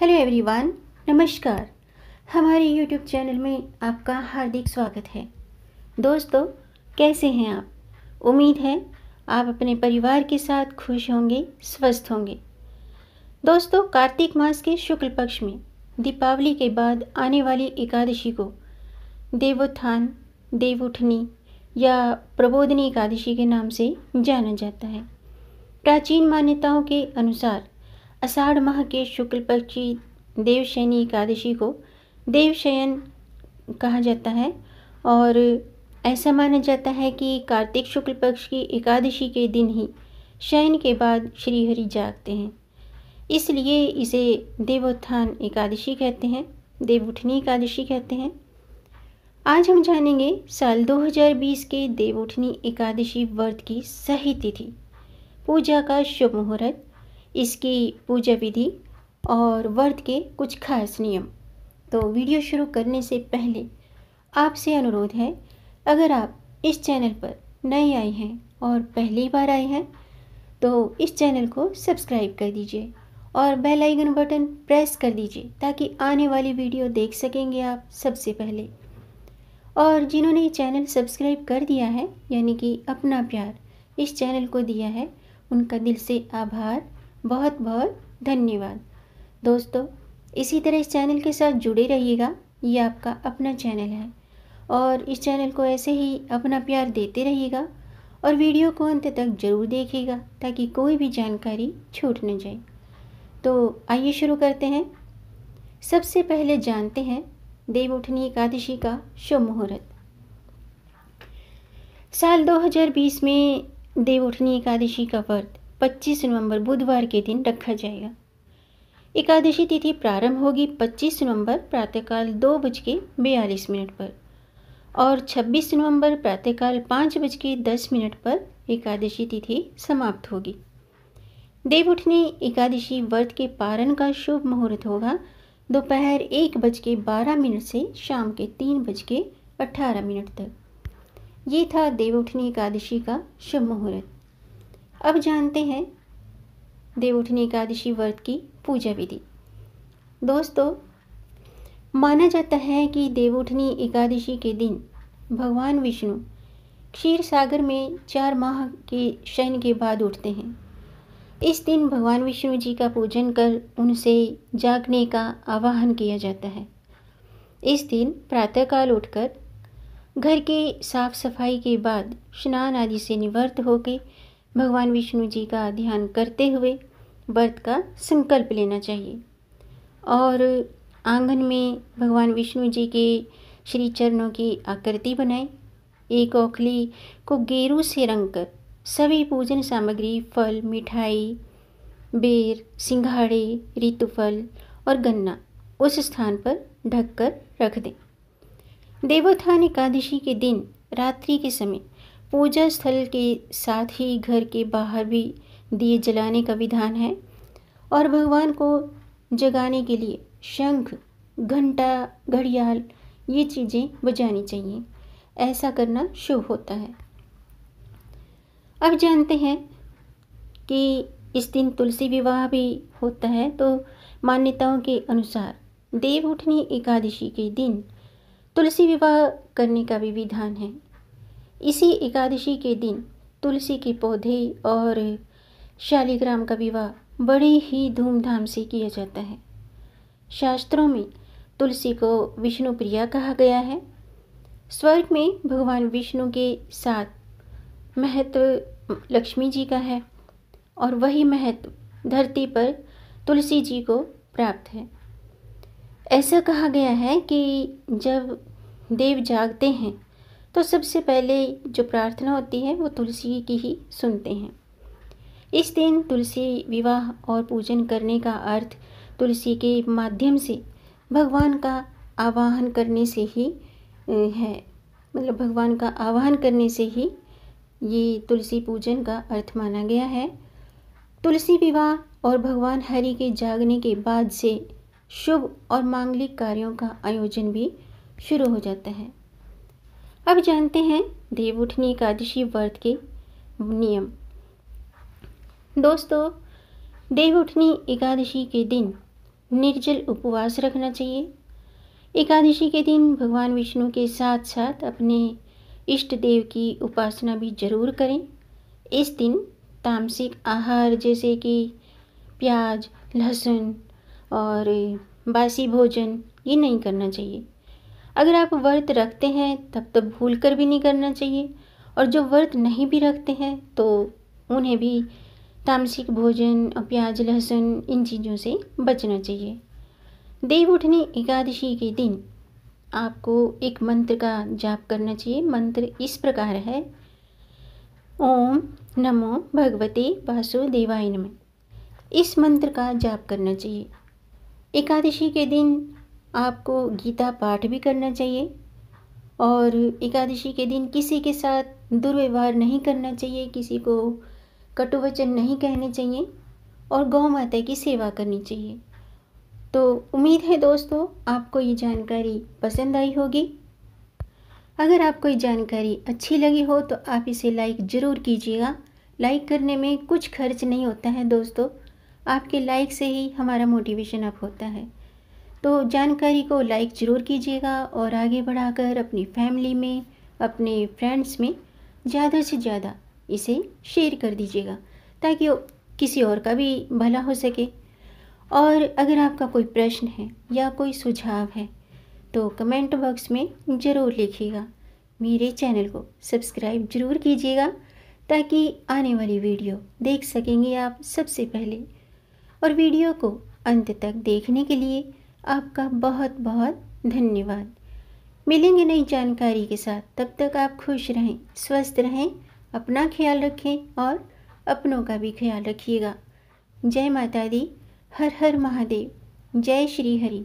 hello everyone नमस्कार हमारे YouTube channel में आपका हार्दिक स्वागत है दोस्तों कैसे हैं आप उम्मीद है आप अपने परिवार के साथ खुश होंगे स्वस्थ होंगे दोस्तों कार्तिक मास के शुक्ल पक्ष में दीपावली के बाद आने वाली एकादशी को देवोत्थान देवउठनी या प्रबोधनी एकादशी के नाम से जाना जाता है प्राचीन मान्यताओं के अनुसार अषाढ़ माह के शुक्ल पक्ष की देवशयनी एकादशी को देवशयन कहा जाता है और ऐसा माना जाता है कि कार्तिक शुक्ल पक्ष की एकादशी के दिन ही शयन के बाद श्रीहरि जागते हैं इसलिए इसे देवोत्थान एकादशी कहते हैं देवउठनी एकादशी कहते हैं आज हम जानेंगे साल 2020 के देवउठनी एकादशी व्रत की सही तिथि पूजा का शुभ मुहूर्त इसकी पूजा विधि और व्रत के कुछ खास नियम तो वीडियो शुरू करने से पहले आपसे अनुरोध है अगर आप इस चैनल पर नए आए हैं और पहली बार आए हैं तो इस चैनल को सब्सक्राइब कर दीजिए और बेल आइकन बटन प्रेस कर दीजिए ताकि आने वाली वीडियो देख सकेंगे आप सबसे पहले और जिन्होंने चैनल सब्सक्राइब कर दिया है यानी कि अपना प्यार इस चैनल को दिया है उनका दिल से आभार बहुत बहुत धन्यवाद दोस्तों इसी तरह इस चैनल के साथ जुड़े रहिएगा ये आपका अपना चैनल है और इस चैनल को ऐसे ही अपना प्यार देते रहिएगा और वीडियो को अंत तक ज़रूर देखिएगा ताकि कोई भी जानकारी छूट न जाए तो आइए शुरू करते हैं सबसे पहले जानते हैं देव उठनी एकादशी का शुभ मुहूर्त साल 2020 में देव उठनी एकादशी का व्रत 25 नवंबर बुधवार के दिन रखा जाएगा एकादशी तिथि प्रारंभ होगी 25 नवंबर प्रातःकाल दो बज के बयालीस मिनट पर और 26 नवंबर प्रातःकाल पाँच बज के दस मिनट पर एकादशी तिथि समाप्त होगी देव उठने एकादशी व्रत के पारण का शुभ मुहूर्त होगा दोपहर एक बज के बारह मिनट से शाम के तीन बज के अठारह मिनट तक ये था देव उठनी एकादशी का शुभ मुहूर्त अब जानते हैं देवउठनी एकादशी व्रत की पूजा विधि दोस्तों माना जाता है कि देवउठनी एकादशी के दिन भगवान विष्णु क्षीर सागर में चार माह के शयन के बाद उठते हैं इस दिन भगवान विष्णु जी का पूजन कर उनसे जागने का आवाहन किया जाता है इस दिन प्रातःकाल उठकर घर की साफ सफाई के बाद स्नान आदि से निवृत्त होकर भगवान विष्णु जी का ध्यान करते हुए व्रत का संकल्प लेना चाहिए और आंगन में भगवान विष्णु जी के श्री चरणों की आकृति बनाएं एक ओखली को गेरू से रंग कर सभी पूजन सामग्री फल मिठाई बेर सिंघाड़े ऋतुफल और गन्ना उस स्थान पर ढककर रख दें देवोत्थान एकादशी के दिन रात्रि के समय पूजा स्थल के साथ ही घर के बाहर भी दिए जलाने का विधान है और भगवान को जगाने के लिए शंख घंटा घड़ियाल ये चीज़ें बजानी चाहिए ऐसा करना शुभ होता है अब जानते हैं कि इस दिन तुलसी विवाह भी होता है तो मान्यताओं के अनुसार देव उठनी एकादशी के दिन तुलसी विवाह करने का भी विधान है इसी एकादशी के दिन तुलसी के पौधे और शालिग्राम का विवाह बड़े ही धूमधाम से किया जाता है शास्त्रों में तुलसी को विष्णु प्रिया कहा गया है स्वर्ग में भगवान विष्णु के साथ महत्व लक्ष्मी जी का है और वही महत्व धरती पर तुलसी जी को प्राप्त है ऐसा कहा गया है कि जब देव जागते हैं तो सबसे पहले जो प्रार्थना होती है वो तुलसी की ही सुनते हैं इस दिन तुलसी विवाह और पूजन करने का अर्थ तुलसी के माध्यम से भगवान का आवाहन करने से ही है मतलब भगवान का आवाहन करने से ही ये तुलसी पूजन का अर्थ माना गया है तुलसी विवाह और भगवान हरि के जागने के बाद से शुभ और मांगलिक कार्यों का आयोजन भी शुरू हो जाता है अब जानते हैं देवउठनी एकादशी व्रत के नियम दोस्तों देवउठनी एकादशी के दिन निर्जल उपवास रखना चाहिए एकादशी के दिन भगवान विष्णु के साथ साथ अपने इष्ट देव की उपासना भी जरूर करें इस दिन तामसिक आहार जैसे कि प्याज लहसुन और बासी भोजन ये नहीं करना चाहिए अगर आप व्रत रखते हैं तब तो भूल कर भी नहीं करना चाहिए और जो व्रत नहीं भी रखते हैं तो उन्हें भी तामसिक भोजन और प्याज लहसुन इन चीज़ों से बचना चाहिए देव उठने एकादशी के दिन आपको एक मंत्र का जाप करना चाहिए मंत्र इस प्रकार है ओम नमो भगवते वासुदेवाय नमः इस मंत्र का जाप करना चाहिए एकादशी के दिन आपको गीता पाठ भी करना चाहिए और एकादशी के दिन किसी के साथ दुर्व्यवहार नहीं करना चाहिए किसी को कटु वचन नहीं कहने चाहिए और गौ माता की सेवा करनी चाहिए तो उम्मीद है दोस्तों आपको ये जानकारी पसंद आई होगी अगर आपको ये जानकारी अच्छी लगी हो तो आप इसे लाइक ज़रूर कीजिएगा लाइक करने में कुछ खर्च नहीं होता है दोस्तों आपके लाइक से ही हमारा मोटिवेशन अप होता है तो जानकारी को लाइक ज़रूर कीजिएगा और आगे बढ़ाकर अपनी फैमिली में अपने फ्रेंड्स में ज़्यादा से ज़्यादा इसे शेयर कर दीजिएगा ताकि किसी और का भी भला हो सके और अगर आपका कोई प्रश्न है या कोई सुझाव है तो कमेंट बॉक्स में ज़रूर लिखिएगा मेरे चैनल को सब्सक्राइब ज़रूर कीजिएगा ताकि आने वाली वीडियो देख सकेंगे आप सबसे पहले और वीडियो को अंत तक देखने के लिए आपका बहुत बहुत धन्यवाद मिलेंगे नई जानकारी के साथ तब तक आप खुश रहें स्वस्थ रहें अपना ख्याल रखें और अपनों का भी ख्याल रखिएगा जय माता दी हर हर महादेव जय श्री हरि